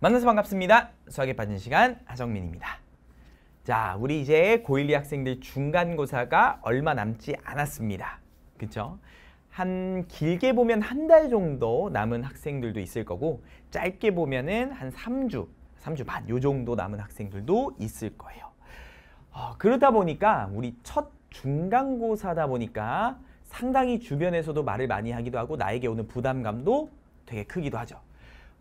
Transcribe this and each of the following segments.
만나서 반갑습니다. 수학에 빠진 시간 하정민입니다. 자, 우리 이제 고1, 2 학생들 중간고사가 얼마 남지 않았습니다. 그쵸? 한 길게 보면 한 달 정도 남은 학생들도 있을 거고 짧게 보면은 한 3주, 3주 반 요 정도 남은 학생들도 있을 거예요. 어, 그러다 보니까 우리 첫 중간고사다 보니까 상당히 주변에서도 말을 많이 하기도 하고 나에게 오는 부담감도 되게 크기도 하죠.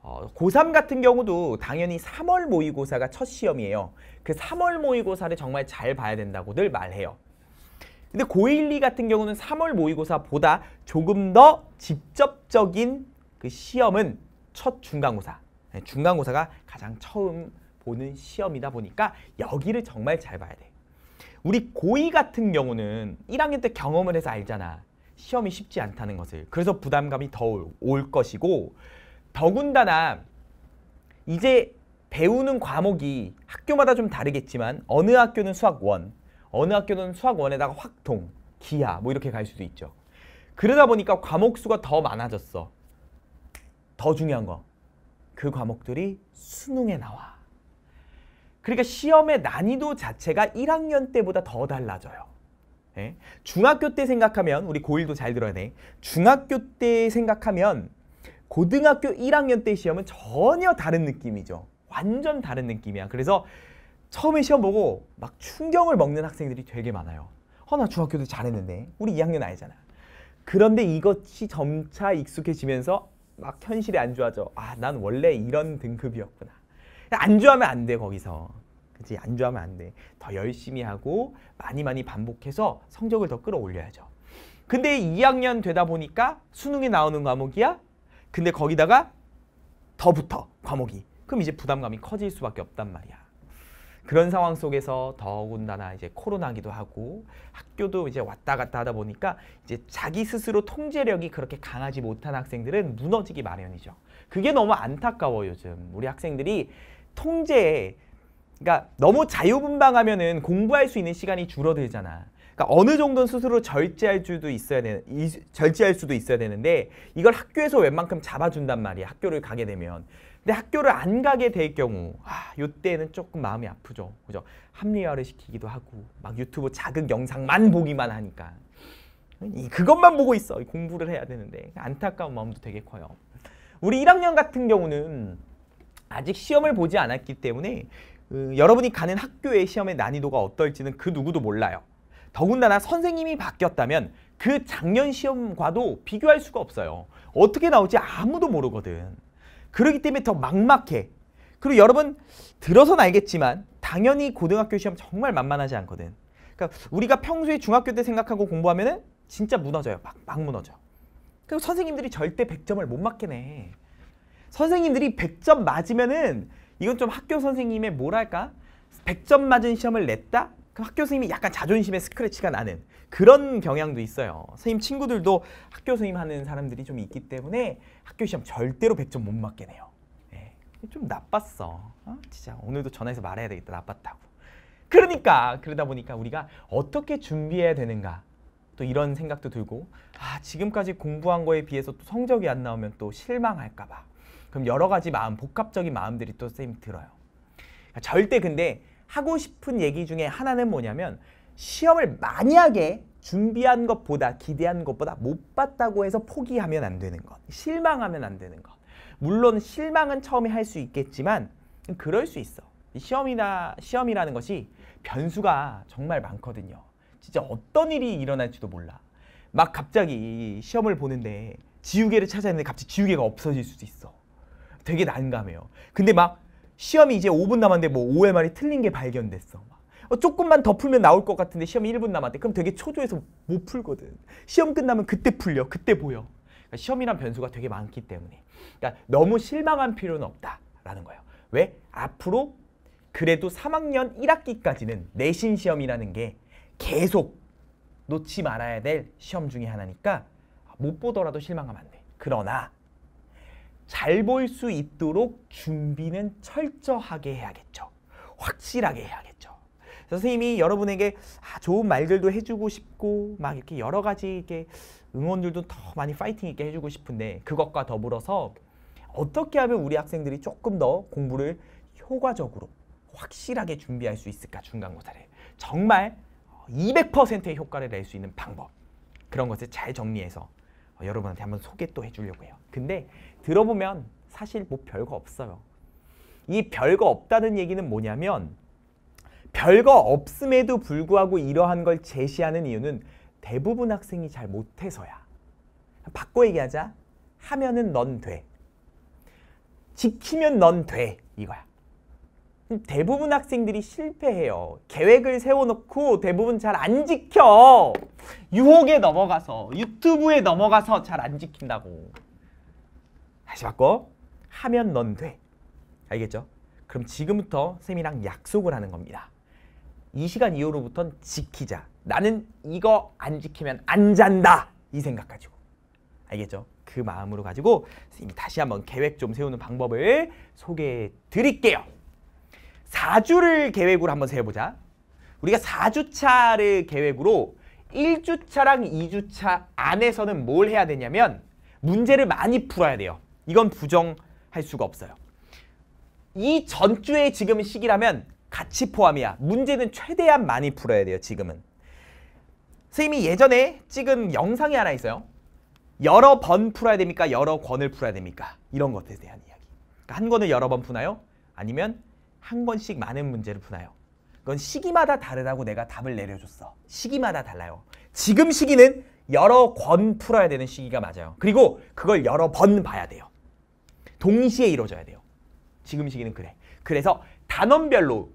어, 고3 같은 경우도 당연히 3월 모의고사가 첫 시험이에요. 그 3월 모의고사를 정말 잘 봐야 된다고들 말해요. 근데 고1, 2 같은 경우는 3월 모의고사보다 조금 더 직접적인 그 시험은 첫 중간고사. 네, 중간고사가 가장 처음 보는 시험이다 보니까 여기를 정말 잘 봐야 돼. 우리 고2 같은 경우는 1학년 때 경험을 해서 알잖아. 시험이 쉽지 않다는 것을. 그래서 부담감이 더 올 것이고 더군다나 이제 배우는 과목이 학교마다 좀 다르겠지만 어느 학교는 수학 원, 어느 학교는 수학 원에다가 확통, 기하 뭐 이렇게 갈 수도 있죠. 그러다 보니까 과목 수가 더 많아졌어. 더 중요한 거. 그 과목들이 수능에 나와. 그러니까 시험의 난이도 자체가 1학년 때보다 더 달라져요. 예? 중학교 때 생각하면 우리 고1도 잘 들어야 돼. 중학교 때 생각하면 고등학교 1학년 때 시험은 전혀 다른 느낌이죠. 완전 다른 느낌이야. 그래서 처음에 시험 보고 막 충격을 먹는 학생들이 되게 많아요. 허나 어, 중학교도 잘했는데 우리 2학년 아니잖아. 그런데 이것이 점차 익숙해지면서 막 현실이 안 좋아져. 아, 난 원래 이런 등급이었구나. 안주하면 안 돼, 거기서. 그치? 안주하면 안 돼. 더 열심히 하고 많이 많이 반복해서 성적을 더 끌어올려야죠. 근데 2학년 되다 보니까 수능에 나오는 과목이야? 근데 거기다가 더 붙어 과목이 그럼 이제 부담감이 커질 수밖에 없단 말이야. 그런 상황 속에서 더군다나 이제 코로나기도 하고 학교도 이제 왔다 갔다 하다 보니까 이제 자기 스스로 통제력이 그렇게 강하지 못한 학생들은 무너지기 마련이죠. 그게 너무 안타까워 요즘 우리 학생들이 통제에 그러니까 너무 자유분방하면은 공부할 수 있는 시간이 줄어들잖아. 그러니까 어느 정도는 스스로 절제할 수도 있어야 되는 이, 절제할 수도 있어야 되는데 이걸 학교에서 웬만큼 잡아준단 말이야 학교를 가게 되면 근데 학교를 안 가게 될 경우 아, 요때는 조금 마음이 아프죠 그죠 합리화를 시키기도 하고 막 유튜브 자극 영상만 보기만 하니까 이 그것만 보고 있어 공부를 해야 되는데 안타까운 마음도 되게 커요 우리 1학년 같은 경우는 아직 시험을 보지 않았기 때문에 음, 여러분이 가는 학교의 시험의 난이도가 어떨지는 그 누구도 몰라요. 더군다나 선생님이 바뀌었다면 그 작년 시험과도 비교할 수가 없어요. 어떻게 나올지 아무도 모르거든. 그러기 때문에 더 막막해. 그리고 여러분 들어선 알겠지만 당연히 고등학교 시험 정말 만만하지 않거든. 그러니까 우리가 평소에 중학교 때 생각하고 공부하면 은 진짜 무너져요. 막, 막 무너져. 그리고 선생님들이 절대 100점을 못 맞게 내. 선생님들이 100점 맞으면은 이건 좀 학교 선생님의 뭐랄까? 100점 맞은 시험을 냈다? 그 학교 선생님이 약간 자존심에 스크래치가 나는 그런 경향도 있어요. 선생님 친구들도 학교 선생님 하는 사람들이 좀 있기 때문에 학교 시험 절대로 100점 못 맞게 내요. 네. 좀 나빴어. 어? 진짜 오늘도 전화해서 말해야 되겠다. 나빴다고. 그러니까 그러다 보니까 우리가 어떻게 준비해야 되는가 또 이런 생각도 들고 아 지금까지 공부한 거에 비해서 또 성적이 안 나오면 또 실망할까 봐 그럼 여러 가지 마음 복합적인 마음들이 또 선생님 들어요 그러니까 절대 근데 하고 싶은 얘기 중에 하나는 뭐냐면 시험을 만약에 준비한 것보다 기대한 것보다 못 봤다고 해서 포기하면 안 되는 것. 실망하면 안 되는 것. 물론 실망은 처음에 할 수 있겠지만 그럴 수 있어. 시험이나 시험이라는 것이 변수가 정말 많거든요. 진짜 어떤 일이 일어날지도 몰라. 막 갑자기 시험을 보는데 지우개를 찾아야 되는데 갑자기 지우개가 없어질 수도 있어. 되게 난감해요. 근데 막 시험이 이제 5분 남았는데 뭐 OMR이 틀린 게 발견됐어. 어, 조금만 더 풀면 나올 것 같은데 시험이 1분 남았대. 그럼 되게 초조해서 못 풀거든. 시험 끝나면 그때 풀려. 그때 보여. 그러니까 시험이란 변수가 되게 많기 때문에. 그러니까 너무 실망할 필요는 없다라는 거예요. 왜? 앞으로 그래도 3학년 1학기까지는 내신 시험이라는 게 계속 놓지 말아야 될 시험 중에 하나니까 못 보더라도 실망하면 안 돼. 그러나 잘볼수 있도록 준비는 철저하게 해야겠죠. 확실하게 해야겠죠. 선생님이 여러분에게 아, 좋은 말들도 해주고 싶고 막 이렇게 여러 가지 이게 렇 응원들도 더 많이 파이팅 있게 해주고 싶은데 그것과 더불어서 어떻게 하면 우리 학생들이 조금 더 공부를 효과적으로 확실하게 준비할 수 있을까 중간고사를 정말 200%의 효과를 낼 수 있는 방법 그런 것을 잘 정리해서 여러분한테 한번 소개 또 해주려고 해요. 근데 들어보면 사실 뭐 별거 없어요. 이 별거 없다는 얘기는 뭐냐면 별거 없음에도 불구하고 이러한 걸 제시하는 이유는 대부분 학생이 잘 못해서야. 바꿔 얘기하자. 하면은 넌 돼. 지키면 넌 돼. 이거야. 대부분 학생들이 실패해요. 계획을 세워놓고 대부분 잘 안 지켜. 유혹에 넘어가서 유튜브에 넘어가서 잘 안 지킨다고. 다시 바꿔. 하면 넌 돼. 알겠죠? 그럼 지금부터 쌤이랑 약속을 하는 겁니다. 이 시간 이후로부터는 지키자. 나는 이거 안 지키면 안 잔다. 이 생각 가지고. 알겠죠? 그 마음으로 가지고 선생님이 다시 한번 계획 좀 세우는 방법을 소개해 드릴게요. 4주를 계획으로 한번 세워보자. 우리가 4주차를 계획으로 1주차랑 2주차 안에서는 뭘 해야 되냐면 문제를 많이 풀어야 돼요. 이건 부정할 수가 없어요. 이 전주의 지금 시기라면 같이 포함이야. 문제는 최대한 많이 풀어야 돼요, 지금은. 선생님이 예전에 찍은 영상이 하나 있어요. 여러 번 풀어야 됩니까? 여러 권을 풀어야 됩니까? 이런 것에 대한 이야기. 그러니까 한 권을 여러 번 푸나요? 아니면 한 권씩 많은 문제를 푸나요? 그건 시기마다 다르다고 내가 답을 내려줬어. 시기마다 달라요. 지금 시기는 여러 권 풀어야 되는 시기가 맞아요. 그리고 그걸 여러 번 봐야 돼요. 동시에 이루어져야 돼요. 지금 시기는 그래. 그래서 단원별로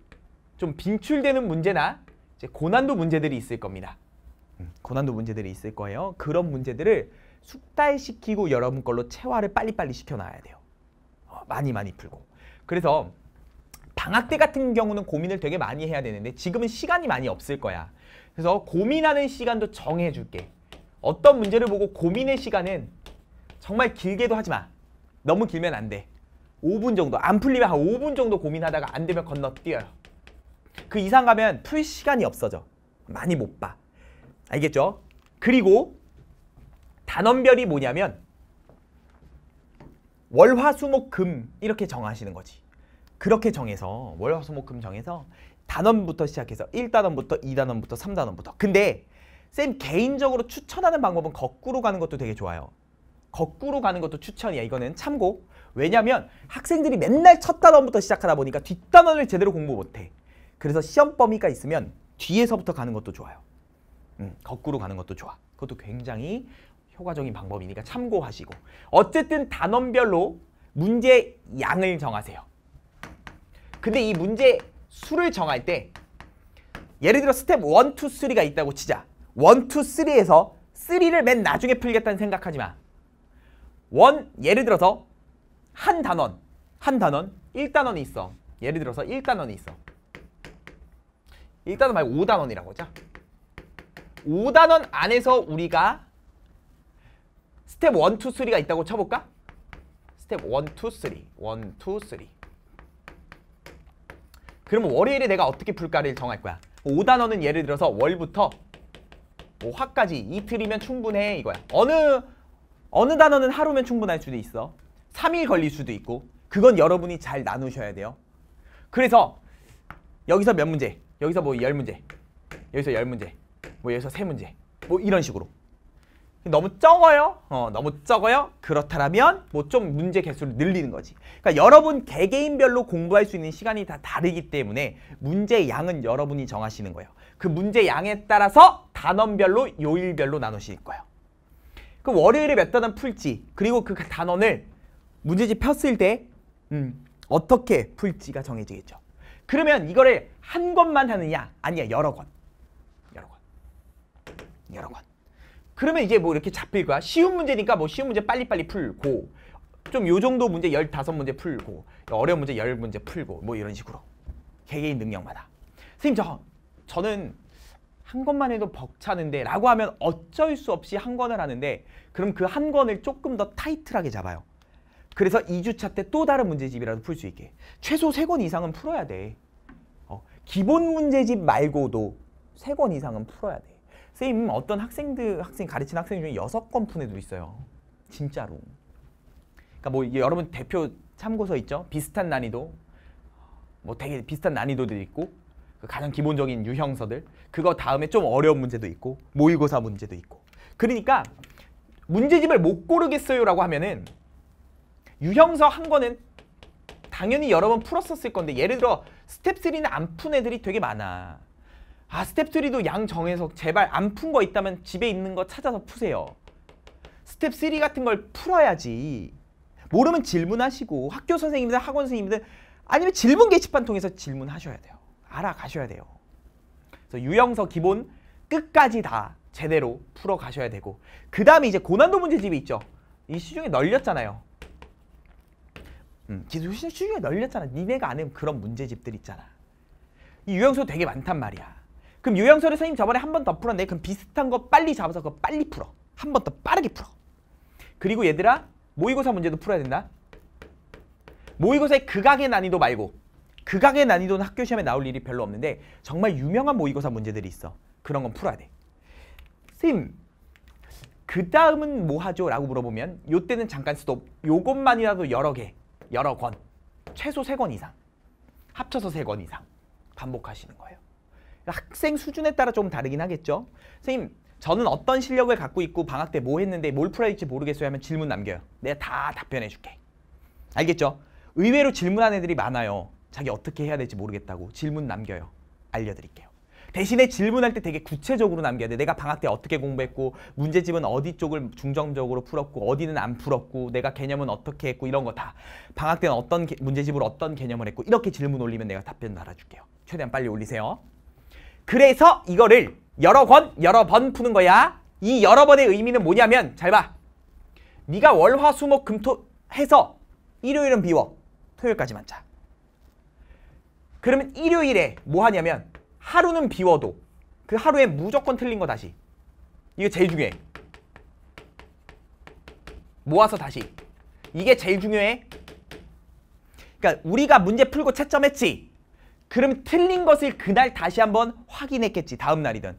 좀 빈출되는 문제나 고난도 문제들이 있을 겁니다. 음, 고난도 문제들이 있을 거예요. 그런 문제들을 숙달시키고 여러분 걸로 체화를 빨리빨리 시켜놔야 돼요. 어, 많이 많이 풀고. 그래서 방학 때 같은 경우는 고민을 되게 많이 해야 되는데 지금은 시간이 많이 없을 거야. 그래서 고민하는 시간도 정해줄게. 어떤 문제를 보고 고민의 시간은 정말 길게도 하지 마. 너무 길면 안 돼. 5분 정도. 안 풀리면 한 5분 정도 고민하다가 안 되면 건너뛰어요. 그 이상 가면 풀 시간이 없어져. 많이 못 봐. 알겠죠? 그리고 단원별이 뭐냐면 월화수목금 이렇게 정하시는 거지. 그렇게 정해서 월화수목금 정해서 단원부터 시작해서 1단원부터 2단원부터 3단원부터 근데 쌤 개인적으로 추천하는 방법은 거꾸로 가는 것도 되게 좋아요. 거꾸로 가는 것도 추천이야. 이거는 참고. 왜냐면 학생들이 맨날 첫 단원부터 시작하다 보니까 뒷단원을 제대로 공부 못해. 그래서 시험 범위가 있으면 뒤에서부터 가는 것도 좋아요. 음, 거꾸로 가는 것도 좋아. 그것도 굉장히 효과적인 방법이니까 참고하시고 어쨌든 단원별로 문제 양을 정하세요. 근데 이 문제 수를 정할 때 예를 들어 스텝 1, 2, 3가 있다고 치자. 1, 2, 3에서 3를 맨 나중에 풀겠다는 생각하지 마. 원 예를 들어서 한 단원 한 단원 1단원이 있어. 예를 들어서 1단원이 있어. 1단원 말고 5단원이라고 하자. 5단원 안에서 우리가 스텝 1, 2, 3가 있다고 쳐볼까? 스텝 1, 2, 3. 1, 2, 3. 그러면 월요일에 내가 어떻게 풀까를 정할 거야. 5단원은 예를 들어서 월부터 뭐 화까지 이틀이면 충분해 이거야. 어느 어느 단어는 하루면 충분할 수도 있어. 3일 걸릴 수도 있고 그건 여러분이 잘 나누셔야 돼요. 그래서 여기서 몇 문제, 여기서 뭐 10문제, 여기서 10문제, 뭐 여기서 3문제 뭐 이런 식으로 너무 적어요? 어, 너무 적어요? 그렇다면 뭐 좀 문제 개수를 늘리는 거지. 그러니까 여러분 개개인별로 공부할 수 있는 시간이 다 다르기 때문에 문제 양은 여러분이 정하시는 거예요. 그 문제 양에 따라서 단원별로 요일별로 나누실 거예요. 그럼 월요일에 몇 단원 풀지 그리고 그 단원을 문제집 폈을 때 음, 어떻게 풀지가 정해지겠죠. 그러면 이거를 한 권만 하느냐? 아니야 여러 권. 여러 권. 여러 권. 그러면 이제 뭐 이렇게 잡힐 거야. 쉬운 문제니까 뭐 쉬운 문제 빨리빨리 풀고 좀 요 정도 문제 열다섯 문제 풀고 어려운 문제 열문제 풀고 뭐 이런 식으로 개개인 능력마다. 선생님 저 저는 한 권만 해도 벅차는데 라고 하면 어쩔 수 없이 한 권을 하는데 그럼 그 한 권을 조금 더 타이틀하게 잡아요. 그래서 2주차 때 또 다른 문제집이라도 풀 수 있게. 최소 3권 이상은 풀어야 돼. 어, 기본 문제집 말고도 3권 이상은 풀어야 돼. 선생님 어떤 학생들 학생 가르치는 학생 중에 6권 푼 애도 있어요. 진짜로. 그러니까 뭐 여러분 대표 참고서 있죠? 비슷한 난이도. 뭐 되게 비슷한 난이도들 있고 그 가장 기본적인 유형서들 그거 다음에 좀 어려운 문제도 있고 모의고사 문제도 있고 그러니까 문제집을 못 고르겠어요라고 하면은 유형서 한 거는 당연히 여러 번 풀었었을 건데 예를 들어 스텝 3는 안 푼 애들이 되게 많아. 아 스텝 3도 양 정해서 제발 안 푼 거 있다면 집에 있는 거 찾아서 푸세요. 스텝 3 같은 걸 풀어야지. 모르면 질문하시고 학교 선생님이든 학원 선생님이든 아니면 질문 게시판 통해서 질문하셔야 돼요. 알아가셔야 돼요. 그래서 유형서 기본 끝까지 다 제대로 풀어가셔야 되고 그 다음에 이제 고난도 문제집이 있죠. 이 시중에 널렸잖아요. 음, 시중에 널렸잖아. 니네가 아는 그런 문제집들 있잖아. 이 유형서 되게 많단 말이야. 그럼 유형서를 선생님 저번에 한 번 더 풀었네. 그럼 비슷한 거 빨리 잡아서 그거 빨리 풀어. 한 번 더 빠르게 풀어. 그리고 얘들아 모의고사 문제도 풀어야 된다. 모의고사의 극악의 난이도 말고 극악의 난이도는 학교 시험에 나올 일이 별로 없는데 정말 유명한 모의고사 문제들이 있어. 그런 건 풀어야 돼. 쌤, 그 다음은 뭐 하죠? 라고 물어보면 요때는 잠깐 스톱. 요것만이라도 여러 개, 여러 권. 최소 세 권 이상. 합쳐서 세 권 이상. 반복하시는 거예요. 학생 수준에 따라 좀 다르긴 하겠죠. 선생님, 저는 어떤 실력을 갖고 있고 방학 때 뭐 했는데 뭘 풀어야 할지 모르겠어요 하면 질문 남겨요. 내가 다 답변해 줄게. 알겠죠? 의외로 질문한 애들이 많아요. 자기 어떻게 해야 될지 모르겠다고 질문 남겨요. 알려드릴게요. 대신에 질문할 때 되게 구체적으로 남겨야 돼. 내가 방학 때 어떻게 공부했고 문제집은 어디 쪽을 중점적으로 풀었고 어디는 안 풀었고 내가 개념은 어떻게 했고 이런 거 다. 방학 때는 어떤 개, 문제집으로 어떤 개념을 했고 이렇게 질문 올리면 내가 답변 알아줄게요 최대한 빨리 올리세요. 그래서 이거를 여러 권 여러 번 푸는 거야. 이 여러 번의 의미는 뭐냐면 잘 봐. 네가 월화수목금토 해서 일요일은 비워 토요일까지만 자. 그러면 일요일에 뭐 하냐면 하루는 비워도 그 하루에 무조건 틀린 거 다시. 이게 제일 중요해. 모아서 다시. 이게 제일 중요해. 그러니까 우리가 문제 풀고 채점했지. 그럼 틀린 것을 그날 다시 한번 확인했겠지. 다음 날이든.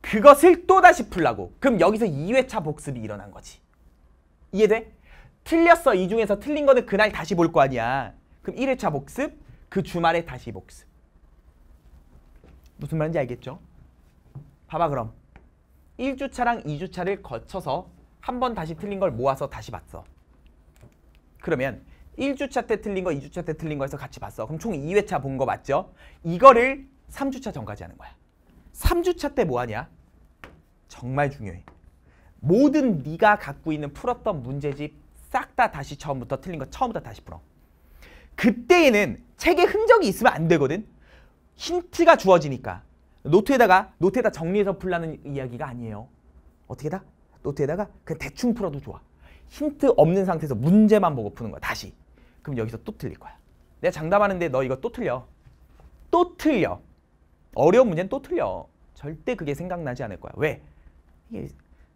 그것을 또다시 풀라고. 그럼 여기서 2회차 복습이 일어난 거지. 이해돼? 틀렸어. 이 중에서 틀린 거는 그날 다시 볼 거 아니야. 그럼 1회차 복습, 그 주말에 다시 복습. 무슨 말인지 알겠죠? 봐봐 그럼. 1주차랑 2주차를 거쳐서 한 번 다시 틀린 걸 모아서 다시 봤어. 그러면 1주차 때 틀린 거, 2주차 때 틀린 거해서 같이 봤어. 그럼 총 2회차 본 거 맞죠? 이거를 3주차 전까지 하는 거야. 3주차 때 뭐 하냐? 정말 중요해. 모든 네가 갖고 있는 풀었던 문제집 싹 다 다시 처음부터 틀린 거 처음부터 다시 풀어. 그때에는 책에 흔적이 있으면 안 되거든. 힌트가 주어지니까. 노트에다가 노트에다 정리해서 풀라는 이야기가 아니에요. 어떻게다? 노트에다가 그냥 대충 풀어도 좋아. 힌트 없는 상태에서 문제만 보고 푸는 거야. 다시. 그럼 여기서 또 틀릴 거야. 내가 장담하는데 너 이거 또 틀려. 또 틀려. 어려운 문제는 또 틀려. 절대 그게 생각나지 않을 거야. 왜? 이게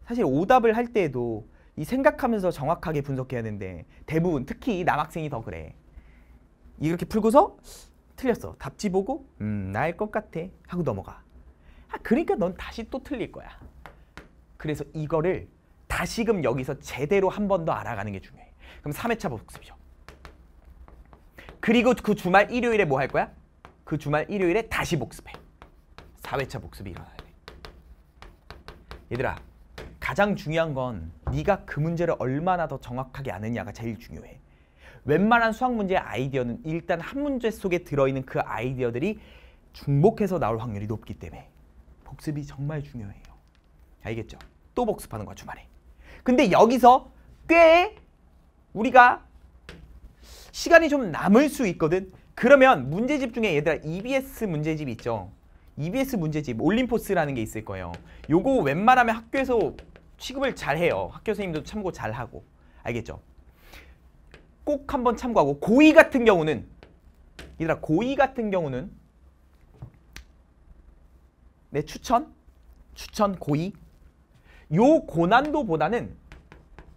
사실 오답을 할 때에도 이 생각하면서 정확하게 분석해야 되는데 대부분 특히 남학생이 더 그래. 이렇게 풀고서 틀렸어. 답지 보고 음, 나일 것 같아 하고 넘어가. 아, 그러니까 넌 다시 또 틀릴 거야. 그래서 이거를 다시금 여기서 제대로 한 번 더 알아가는 게 중요해. 그럼 3회차 복습이죠. 그리고 그 주말 일요일에 뭐 할 거야? 그 주말 일요일에 다시 복습해. 4회차 복습이 일어나야 돼. 얘들아, 가장 중요한 건 네가 그 문제를 얼마나 더 정확하게 아느냐가 제일 중요해. 웬만한 수학 문제의 아이디어는 일단 한 문제 속에 들어있는 그 아이디어들이 중복해서 나올 확률이 높기 때문에 복습이 정말 중요해요. 알겠죠? 또 복습하는 거야 주말에. 근데 여기서 꽤 우리가 시간이 좀 남을 수 있거든. 그러면 문제집 중에 얘들아 EBS 문제집 있죠? EBS 문제집 올림포스라는 게 있을 거예요. 요거 웬만하면 학교에서 취급을 잘해요. 학교 선생님도 참고 잘하고. 알겠죠? 꼭 한번 참고하고 고의 같은 경우는 얘들아 고의 같은 경우는 내 추천 추천 고의 요 고난도보다는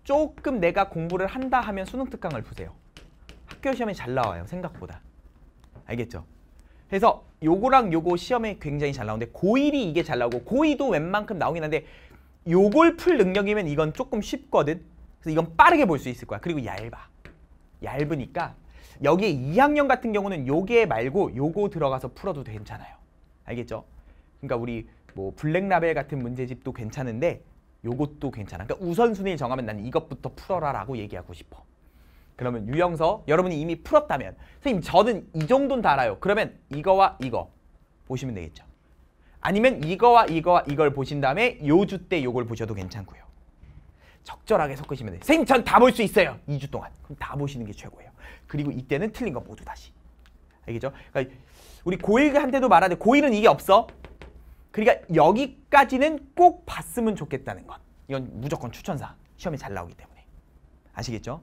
조금 내가 공부를 한다 하면 수능 특강을 보세요. 학교 시험에 잘 나와요. 생각보다. 알겠죠? 그래서 요거랑 요거 시험에 굉장히 잘 나오는데 고1이 이게 잘 나오고 고2도 웬만큼 나오긴 한데 요걸 풀 능력이면 이건 조금 쉽거든. 그래서 이건 빠르게 볼 수 있을 거야. 그리고 얇아. 얇으니까 여기 2학년 같은 경우는 요게 말고 요거 들어가서 풀어도 괜찮아요. 알겠죠? 그러니까 우리 뭐 블랙라벨 같은 문제집도 괜찮은데 요것도 괜찮아. 그러니까 우선순위를 정하면 난 이것부터 풀어라 라고 얘기하고 싶어. 그러면 유형서 여러분이 이미 풀었다면 선생님 저는 이 정도는 다 알아요. 그러면 이거와 이거 보시면 되겠죠. 아니면 이거와 이거와 이걸 보신 다음에 요주때 요걸 보셔도 괜찮고요. 적절하게 섞으시면 돼요. 생님다볼 수 있어요. 2주 동안. 그럼 다 보시는 게 최고예요. 그리고 이때는 틀린 거 모두 다시. 알겠죠? 그러니까 우리 고1한테도 말하되 고1은 이게 없어. 그러니까 여기까지는 꼭 봤으면 좋겠다는 것. 이건 무조건 추천사. 시험에 잘 나오기 때문에. 아시겠죠?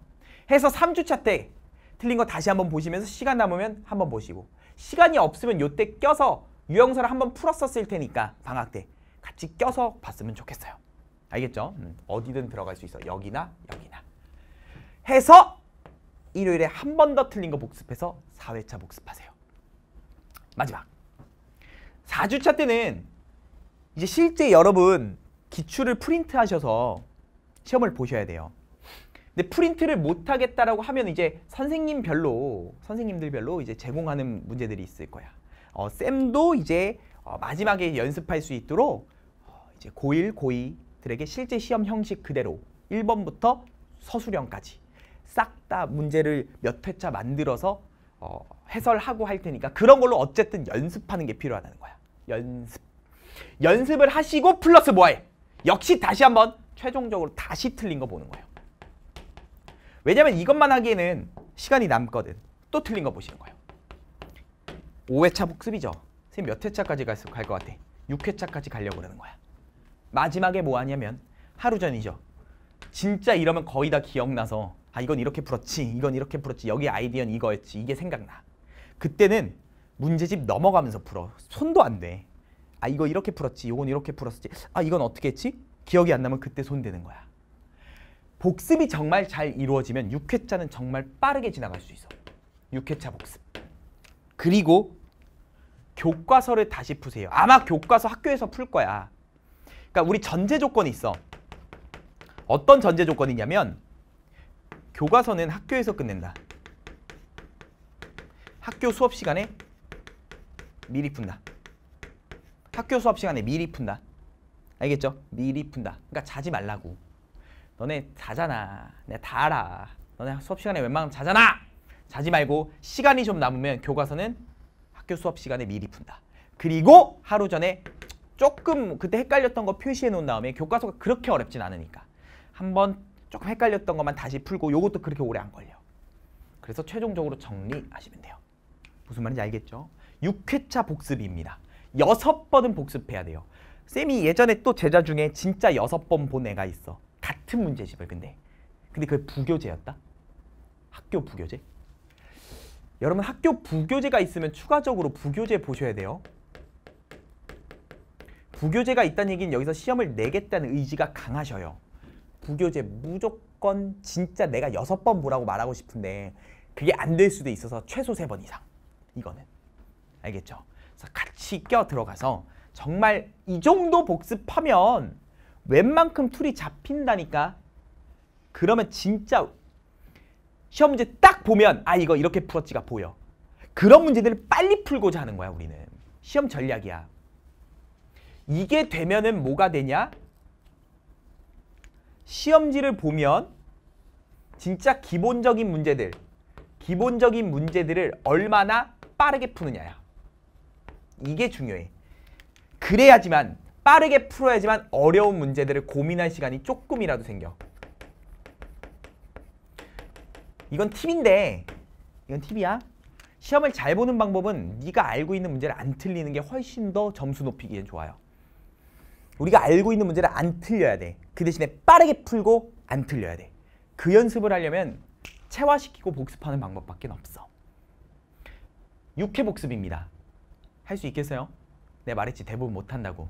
해서 3주차 때 틀린 거 다시 한번 보시면서 시간 남으면 한번 보시고 시간이 없으면 요때 껴서 유형서를 한번 풀었었을 테니까 방학 때 같이 껴서 봤으면 좋겠어요. 알겠죠? 음, 어디든 들어갈 수 있어. 여기나 여기나. 해서 일요일에 한 번 더 틀린 거 복습해서 4회차 복습하세요. 마지막. 4주차 때는 이제 실제 여러분 기출을 프린트하셔서 시험을 보셔야 돼요. 근데 프린트를 못 하겠다라고 하면 이제 선생님 별로 선생님들 별로 이제 제공하는 문제들이 있을 거야. 어, 쌤도 이제 어, 마지막에 연습할 수 있도록 어, 이제 고1, 고2 학생들에게 실제 시험 형식 그대로 1번부터 서술형까지 싹 다 문제를 몇 회차 만들어서 어, 해설하고 할 테니까 그런 걸로 어쨌든 연습하는 게 필요하다는 거야. 연습. 연습을 하시고 플러스 뭐해? 역시 다시 한번 최종적으로 다시 틀린 거 보는 거예요. 왜냐면 이것만 하기에는 시간이 남거든. 또 틀린 거 보시는 거예요. 5회차 복습이죠. 선생님 몇 회차까지 갈 것 같아? 6회차까지 가려고 그러는 거야. 마지막에 뭐 하냐면 하루 전이죠. 진짜 이러면 거의 다 기억나서 아 이건 이렇게 풀었지 이건 이렇게 풀었지 여기 아이디어는 이거였지 이게 생각나. 그때는 문제집 넘어가면서 풀어. 손도 안 돼. 아 이거 이렇게 풀었지 이건 이렇게 풀었지 아 이건 어떻게 했지? 기억이 안 나면 그때 손대는 거야. 복습이 정말 잘 이루어지면 6회차는 정말 빠르게 지나갈 수 있어. 6회차 복습. 그리고 교과서를 다시 푸세요. 아마 교과서 학교에서 풀 거야. 그러니까 우리 전제 조건이 있어. 어떤 전제 조건이냐면 교과서는 학교에서 끝낸다. 학교 수업 시간에 미리 푼다. 학교 수업 시간에 미리 푼다. 알겠죠? 미리 푼다. 그러니까 자지 말라고. 너네 자잖아. 내가 다 알아. 너네 수업 시간에 웬만하면 자잖아. 자지 말고 시간이 좀 남으면 교과서는 학교 수업 시간에 미리 푼다. 그리고 하루 전에 조금 그때 헷갈렸던 거 표시해 놓은 다음에 교과서가 그렇게 어렵진 않으니까 한 번 조금 헷갈렸던 것만 다시 풀고 요것도 그렇게 오래 안 걸려. 그래서 최종적으로 정리하시면 돼요. 무슨 말인지 알겠죠? 6회차 복습입니다. 6번은 복습해야 돼요. 쌤이 예전에 또 제자 중에 진짜 6번 본 애가 있어. 같은 문제집을 근데. 근데 그게 부교재였다? 학교 부교재? 여러분 학교 부교재가 있으면 추가적으로 부교재 보셔야 돼요. 부교재가 있다는 얘기는 여기서 시험을 내겠다는 의지가 강하셔요. 부교재 무조건 진짜 내가 여섯 번 보라고 말하고 싶은데 그게 안 될 수도 있어서 최소 세 번 이상. 이거는. 알겠죠? 그래서 같이 껴 들어가서 정말 이 정도 복습하면 웬만큼 툴이 잡힌다니까. 그러면 진짜 시험 문제 딱 보면 아 이거 이렇게 풀었지가 보여. 그런 문제들을 빨리 풀고자 하는 거야 우리는. 시험 전략이야. 이게 되면은 뭐가 되냐? 시험지를 보면 진짜 기본적인 문제들, 기본적인 문제들을 얼마나 빠르게 푸느냐야. 이게 중요해. 그래야지만 빠르게 풀어야지만 어려운 문제들을 고민할 시간이 조금이라도 생겨. 이건 팁인데 이건 팁이야. 시험을 잘 보는 방법은 네가 알고 있는 문제를 안 틀리는 게 훨씬 더 점수 높이기엔 좋아요. 우리가 알고 있는 문제를 안 틀려야 돼. 그 대신에 빠르게 풀고 안 틀려야 돼. 그 연습을 하려면 체화시키고 복습하는 방법밖에 없어. 6회 복습입니다. 할 수 있겠어요? 내 말했지 대부분 못한다고.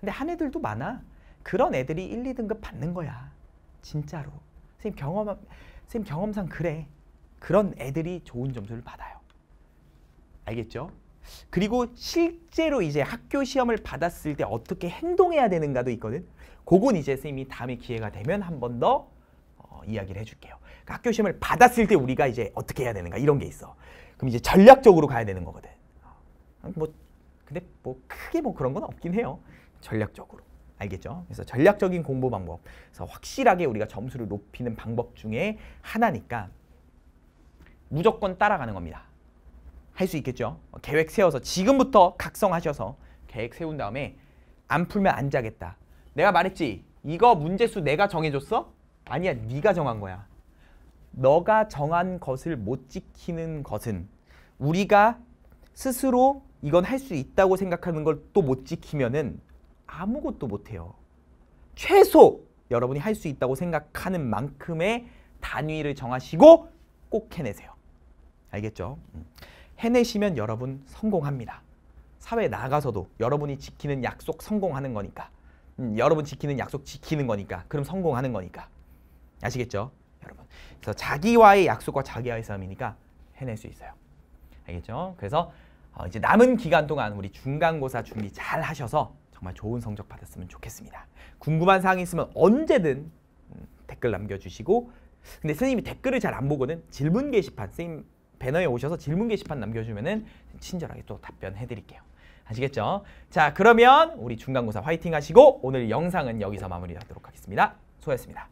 근데 한 애들도 많아. 그런 애들이 1, 2등급 받는 거야. 진짜로. 선생님, 경험, 선생님 경험상 그래. 그런 애들이 좋은 점수를 받아요. 알겠죠? 그리고 실제로 이제 학교 시험을 받았을 때 어떻게 행동해야 되는가도 있거든. 그건 이제 선생님이 다음에 기회가 되면 한 번더 어, 이야기를 해줄게요. 그러니까 학교 시험을 받았을 때 우리가 이제 어떻게 해야 되는가 이런 게 있어. 그럼 이제 전략적으로 가야 되는 거거든. 어, 뭐 근데 뭐 크게 뭐 그런 건 없긴 해요. 전략적으로. 알겠죠? 그래서 전략적인 공부 방법. 그래서 확실하게 우리가 점수를 높이는 방법 중에 하나니까 무조건 따라가는 겁니다. 할수 있겠죠. 계획 세워서 지금부터 각성하셔서 계획 세운 다음에 안 풀면 안 자겠다. 내가 말했지. 이거 문제수 내가 정해줬어? 아니야. 네가 정한 거야. 너가 정한 것을 못 지키는 것은 우리가 스스로 이건 할 수 있다고 생각하는 걸 또 못 지키면은 아무것도 못해요. 최소 여러분이 할 수 있다고 생각하는 만큼의 단위를 정하시고 꼭 해내세요. 알겠죠? 음. 해내시면 여러분 성공합니다. 사회에 나가서도 여러분이 지키는 약속 성공하는 거니까. 음, 여러분 지키는 약속 지키는 거니까. 그럼 성공하는 거니까. 아시겠죠? 여러분. 그래서 자기와의 약속과 자기와의 싸움이니까 해낼 수 있어요. 알겠죠? 그래서 어, 이제 남은 기간 동안 우리 중간고사 준비 잘 하셔서 정말 좋은 성적 받았으면 좋겠습니다. 궁금한 사항이 있으면 언제든 음, 댓글 남겨주시고 근데 선생님이 댓글을 잘 안 보거든 질문 게시판 선생님 배너에 오셔서 질문 게시판 남겨주면은 친절하게 또 답변해드릴게요. 아시겠죠? 자 그러면 우리 중간고사 화이팅 하시고 오늘 영상은 여기서 마무리하도록 하겠습니다. 소였습니다.